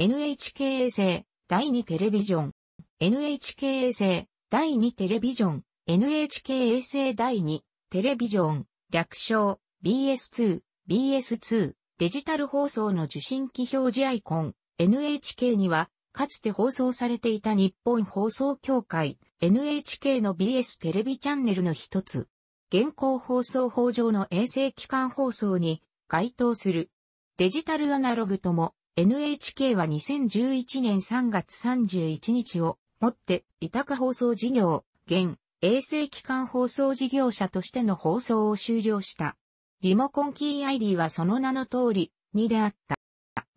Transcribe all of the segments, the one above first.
NHK 衛星、第2テレビジョン。NHK 衛星、第2テレビジョン。NHK 衛星第2テレビジョン。略称 BS2、BS2 デジタル放送の受信機表示アイコン NHK にはかつて放送されていた日本放送協会 NHK の BS テレビチャンネルの一つ現行放送法上の衛星機関放送に該当するデジタルアナログとも NHK は2011年3月31日をもって委託放送事業、現衛星機関放送事業者としての放送を終了した。リモコンキー ID はその名の通り2であった。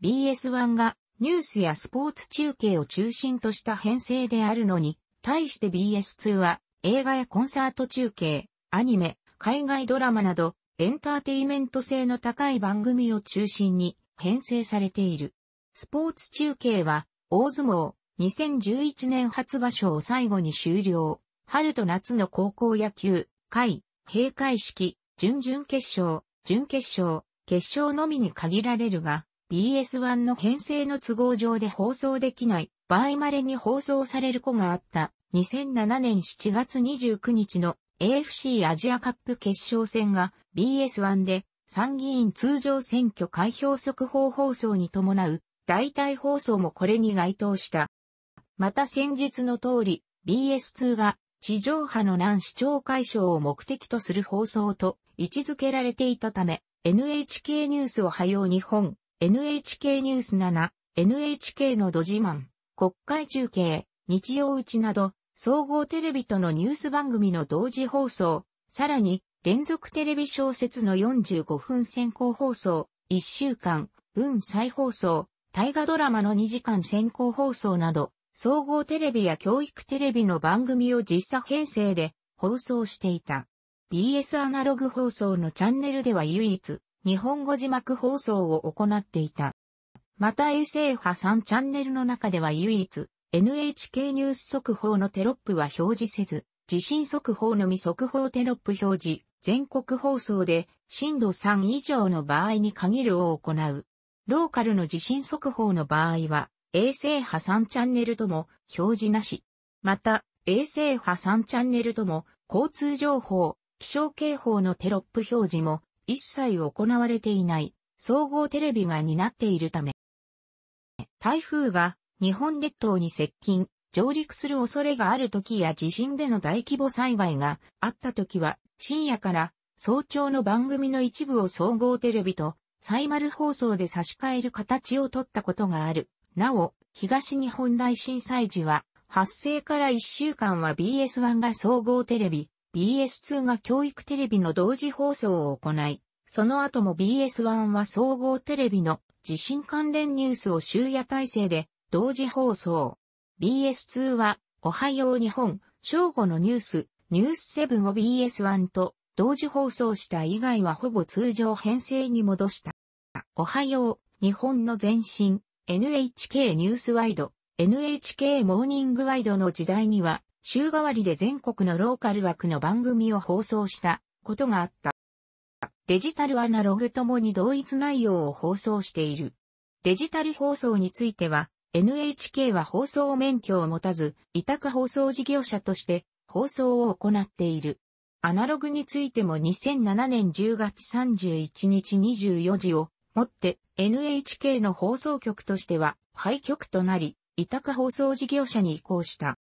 BS1 がニュースやスポーツ中継を中心とした編成であるのに、対して BS2 は映画やコンサート中継、アニメ、海外ドラマなどエンターテイメント性の高い番組を中心に編成されている。スポーツ中継は、大相撲、2011年初場所を最後に終了。春と夏の高校野球、会、閉会式、準々決勝、準決勝、決勝のみに限られるが、BS1 の編成の都合上で放送できない場合稀に放送される子があった2007年7月29日の AFC アジアカップ決勝戦が BS1 で参議院通常選挙開票速報放送に伴う代替放送もこれに該当した。また先日の通り、BS2 が地上波の難視聴解消を目的とする放送と位置づけられていたため、NHK ニュースをはよう日本、NHK ニュース7、NHK のど自慢、国会中継、日曜打ちなど、総合テレビとのニュース番組の同時放送、さらに連続テレビ小説の45分先行放送、1週間、分再放送、大河ドラマの2時間先行放送など、総合テレビや教育テレビの番組を実写編成で放送していた。BS アナログ放送のチャンネルでは唯一、日本語字幕放送を行っていた。また衛星波3チャンネルの中では唯一、NHK ニュース速報のテロップは表示せず、地震速報のみ速報テロップ表示、全国放送で震度3以上の場合に限るを行う。ローカルの地震速報の場合は、衛星波3チャンネルとも表示なし。また、衛星波3チャンネルとも交通情報、気象警報のテロップ表示も一切行われていない総合テレビが担っているため。台風が日本列島に接近、上陸する恐れがある時や地震での大規模災害があった時は深夜から早朝の番組の一部を総合テレビとサ丸放送で差し替える形をとったことがある。なお、東日本大震災時は、発生から1週間は BS1 が総合テレビ、BS2 が教育テレビの同時放送を行い、その後も BS1 は総合テレビの地震関連ニュースを終夜体制で同時放送。BS2 は、おはよう日本、正午のニュース、ニュース7を b s 1と同時放送した以外はほぼ通常編成に戻した。おはよう、日本の前身、NHK ニュースワイド、NHK モーニングワイドの時代には、週替わりで全国のローカル枠の番組を放送したことがあった。デジタルアナログともに同一内容を放送している。デジタル放送については、NHK は放送免許を持たず、委託放送事業者として放送を行っている。アナログについても2007年10月31日24時をもって NHK の放送局としては廃局となり、委託放送事業者に移行した。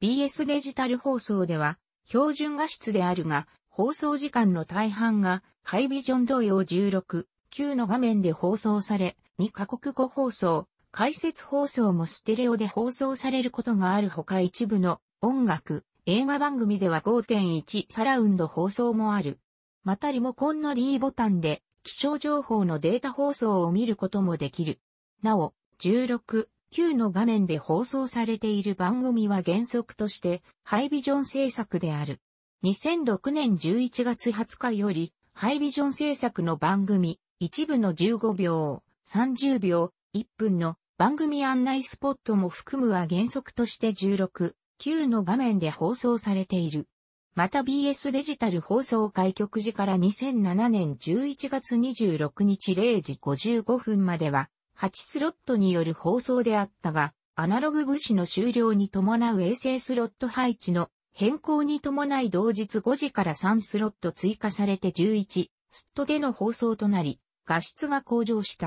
BS デジタル放送では標準画質であるが、放送時間の大半がハイビジョン同様16、9の画面で放送され、2カ国語放送、解説放送もステレオで放送されることがあるほか一部の音楽、映画番組では5.1サラウンド放送もある。またリモコンの D ボタンで気象情報のデータ放送を見ることもできる。なお、16、9の画面で放送されている番組は原則としてハイビジョン制作である。2006年11月20日よりハイビジョン制作の番組一部の15秒、30秒、1分の番組案内スポットも含むは原則として16、9の画面で放送されている。また BS デジタル放送開局時から2007年11月26日0時55分までは8スロットによる放送であったが、アナログ物資の終了に伴う衛星スロット配置の変更に伴い同日5時から3スロット追加されて11スットでの放送となり、画質が向上した。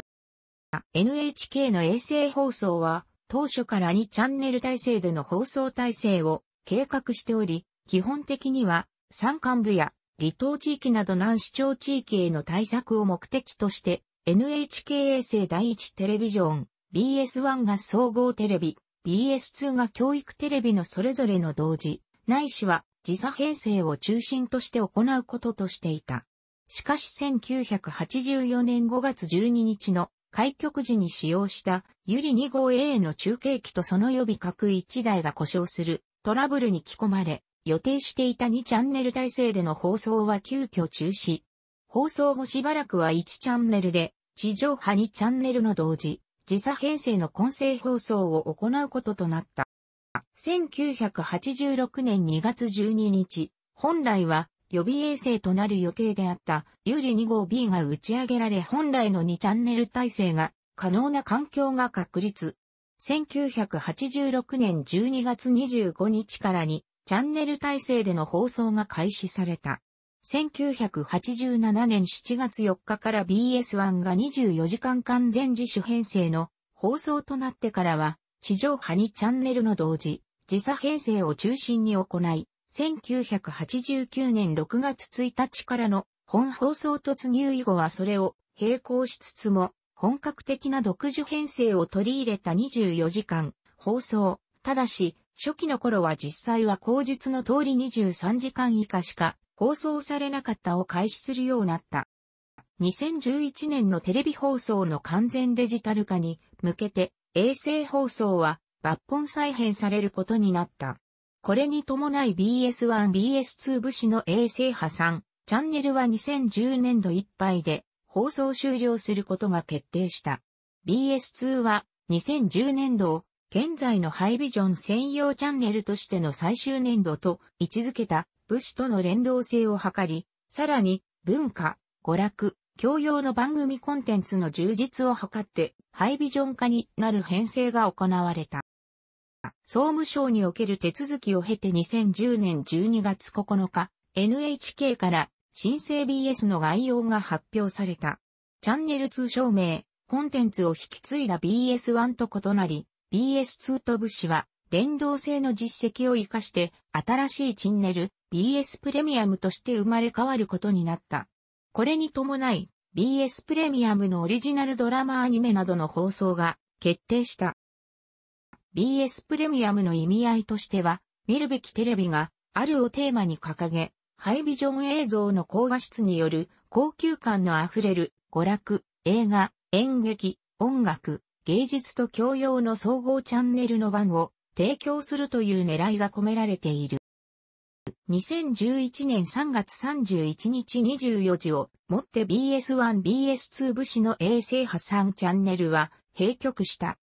NHK の衛星放送は当初から2チャンネル体制での放送体制を計画しており、基本的には山間部や離島地域など南市町地域への対策を目的として NHK 衛星第一テレビジョン、BS1 が総合テレビ、BS2 が教育テレビのそれぞれの同時、ないしは時差編成を中心として行うこととしていた。しかし1984年5月12日の開局時に使用したユリ2号 A の中継機とその予備各1台が故障するトラブルに着込まれ、予定していた2チャンネル体制での放送は急遽中止。放送後しばらくは1チャンネルで、地上波2チャンネルの同時、時差編成の混成放送を行うこととなった。1986年2月12日、本来は予備衛星となる予定であった有利2号 B が打ち上げられ本来の2チャンネル体制が可能な環境が確立。1986年12月25日からにチャンネル体制での放送が開始された。1987年7月4日から BS1 が24時間完全自主編成の放送となってからは、地上波2チャンネルの同時、時差編成を中心に行い、1989年6月1日からの本放送突入以後はそれを並行しつつも、本格的な独自編成を取り入れた24時間放送。ただし、初期の頃は実際は口述の通り23時間以下しか放送されなかったを開始するようになった。2011年のテレビ放送の完全デジタル化に向けて衛星放送は抜本再編されることになった。これに伴い BS1、BS2 武士の衛星破産、チャンネルは2010年度いっぱいで放送終了することが決定した。BS2 は2010年度を現在のハイビジョン専用チャンネルとしての最終年度と位置づけた武士との連動性を図り、さらに文化、娯楽、教養の番組コンテンツの充実を図ってハイビジョン化になる編成が行われた。総務省における手続きを経て2010年12月9日、NHK から新生 BS の概要が発表された。チャンネル2証明、コンテンツを引き継いだ BS1 と異なり、BS2 と武士は連動性の実績を活かして新しいチンネル BS プレミアムとして生まれ変わることになった。これに伴い BS プレミアムのオリジナルドラマアニメなどの放送が決定した。BS プレミアムの意味合いとしては、見るべきテレビがあるをテーマに掲げ、ハイビジョン映像の高画質による高級感のあふれる娯楽、映画、演劇、音楽、芸術と教養の総合チャンネルの番を提供するという狙いが込められている。2011年3月31日24時をもって BS1、BS2 武士の衛星破産チャンネルは閉局した。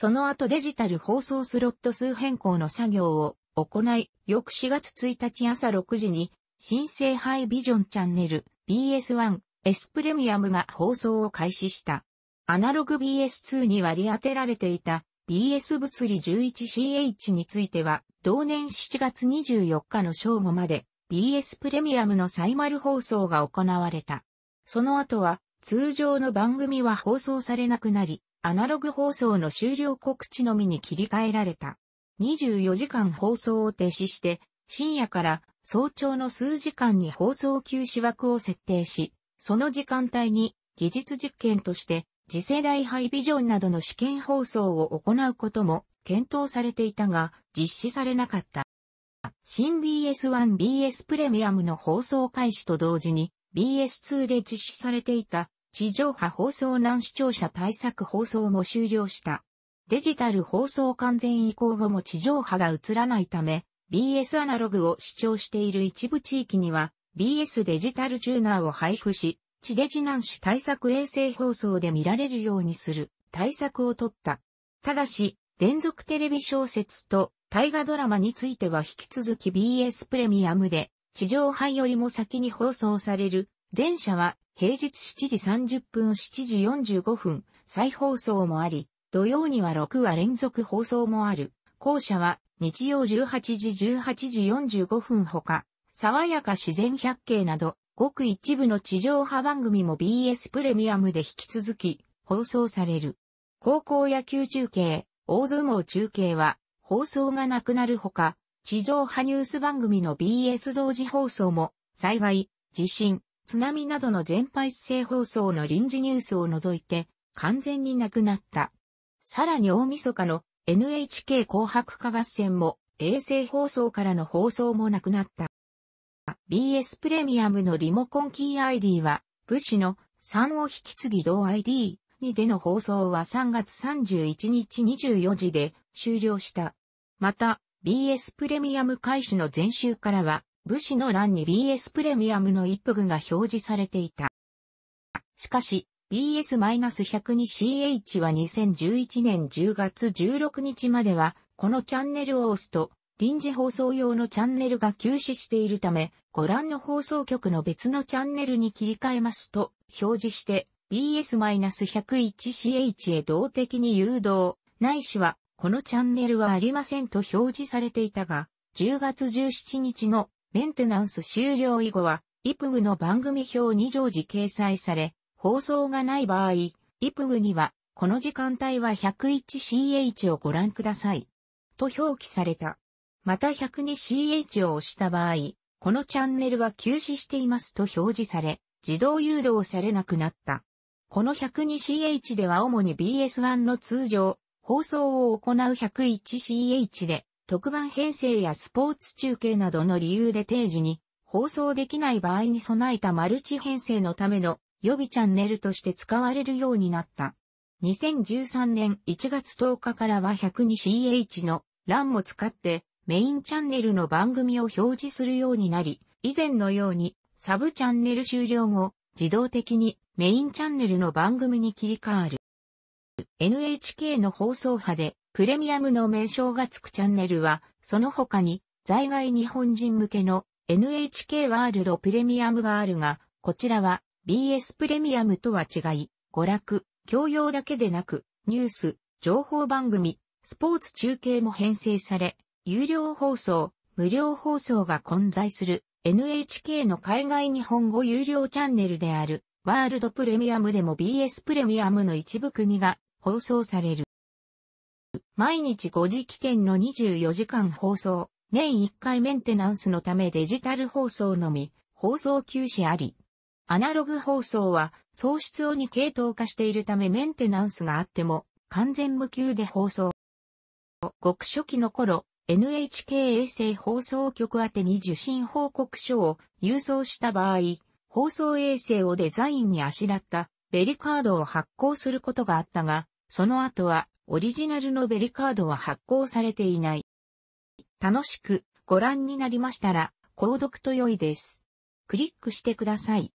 その後デジタル放送スロット数変更の作業を行い、翌4月1日朝6時に、新生ハイビジョンチャンネル BS1 S プレミアムが放送を開始した。アナログ BS2 に割り当てられていた BS 物理 11CH については、同年7月24日の正午まで BS プレミアムのサイマル放送が行われた。その後は、通常の番組は放送されなくなり、アナログ放送の終了告知のみに切り替えられた。24時間放送を停止して、深夜から早朝の数時間に放送休止枠を設定し、その時間帯に技術実験として次世代ハイビジョンなどの試験放送を行うことも検討されていたが実施されなかった。新 BS1BS プレミアムの放送開始と同時に BS2 で実施されていた地上波放送難視聴者対策放送も終了した。デジタル放送完全移行後も地上波が映らないため、BS アナログを視聴している一部地域には、BS デジタルチューナーを配布し、地デジ南市対策衛星放送で見られるようにする対策を取った。ただし、連続テレビ小説と大河ドラマについては引き続き BS プレミアムで、地上波よりも先に放送される、前者は平日7時30分7時45分、再放送もあり、土曜には6話連続放送もある。校舎は日曜18時18時45分ほか、爽やか自然百景など、ごく一部の地上波番組も BS プレミアムで引き続き放送される。高校野球中継、大相撲中継は放送がなくなるほか、地上波ニュース番組の BS 同時放送も災害、地震、津波などの全廃性放送の臨時ニュースを除いて完全になくなった。さらに大晦日の NHK 紅白歌合戦も衛星放送からの放送もなくなった。BS プレミアムのリモコンキー ID は、武士の3を引き継ぎ同 ID にでの放送は3月31日24時で終了した。また、BS プレミアム開始の前週からは、武士の欄に BS プレミアムの一服が表示されていた。しかし、BS-102CH は2011年10月16日までは、このチャンネルを押すと、臨時放送用のチャンネルが休止しているため、ご覧の放送局の別のチャンネルに切り替えますと、表示して BS-101CH へ動的に誘導、ないしは、このチャンネルはありませんと表示されていたが、10月17日のメンテナンス終了以後は、イプグの番組表に常時掲載され、放送がない場合、イプグには、この時間帯は 101ch をご覧ください。と表記された。また 102ch を押した場合、このチャンネルは休止していますと表示され、自動誘導されなくなった。この 102ch では主に BS1 の通常、放送を行う 101ch で、特番編成やスポーツ中継などの理由で定時に放送できない場合に備えたマルチ編成のための予備チャンネルとして使われるようになった。2013年1月10日からは 102ch の欄も使ってメインチャンネルの番組を表示するようになり、以前のようにサブチャンネル終了後、自動的にメインチャンネルの番組に切り替わる。NHK の放送派でプレミアムの名称がつくチャンネルは、その他に在外日本人向けの NHK ワールドプレミアムがあるが、こちらは BS プレミアムとは違い、娯楽、教養だけでなく、ニュース、情報番組、スポーツ中継も編成され、有料放送、無料放送が混在する NHK の海外日本語有料チャンネルであるワールドプレミアムでも BS プレミアムの一部組が放送される。毎日5時期限の24時間放送、年1回メンテナンスのためデジタル放送のみ、放送休止あり。アナログ放送は、喪失をに系統化しているためメンテナンスがあっても、完全無休で放送。極初期の頃、NHK 衛星放送局宛に受信報告書を郵送した場合、放送衛星をデザインにあしらったベリカードを発行することがあったが、その後はオリジナルのベリカードは発行されていない。楽しくご覧になりましたら、購読と良いです。クリックしてください。